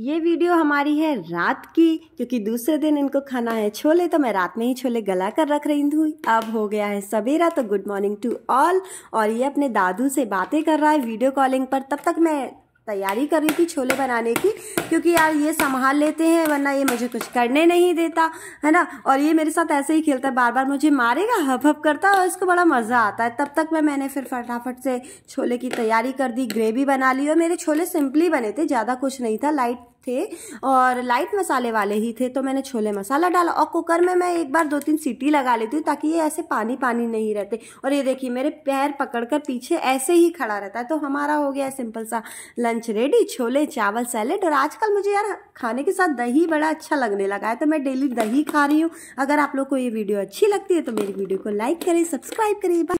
ये वीडियो हमारी है रात की क्योंकि दूसरे दिन इनको खाना है छोले तो मैं रात में ही छोले गला कर रख रही हूँ अब हो गया है सवेरा तो गुड मॉर्निंग टू ऑल और ये अपने दादू से बातें कर रहा है वीडियो कॉलिंग पर तब तक मैं तैयारी कर रही थी छोले बनाने की क्योंकि यार ये संभाल लेते हैं वरना ये मुझे कुछ करने नहीं देता है ना और ये मेरे साथ ऐसे ही खेलता है बार बार मुझे मारेगा हप हप करता और इसको बड़ा मज़ा आता है तब तक मैं मैंने फिर फटाफट से छोले की तैयारी कर दी ग्रेवी बना ली और मेरे छोले सिंपली बने थे ज़्यादा कुछ नहीं था लाइट थे और लाइट मसाले वाले ही थे तो मैंने छोले मसाला डाला और कुकर में मैं एक बार दो तीन सीटी लगा लेती हूँ ताकि ये ऐसे पानी पानी नहीं रहते और ये देखिए मेरे पैर पकड़कर पीछे ऐसे ही खड़ा रहता है तो हमारा हो गया सिंपल सा लंच रेडी छोले चावल सैलेड और आजकल मुझे यार खाने के साथ दही बड़ा अच्छा लगने लगा है तो मैं डेली दही खा रही हूँ अगर आप लोग को ये वीडियो अच्छी लगती है तो मेरी वीडियो को लाइक करें सब्सक्राइब करें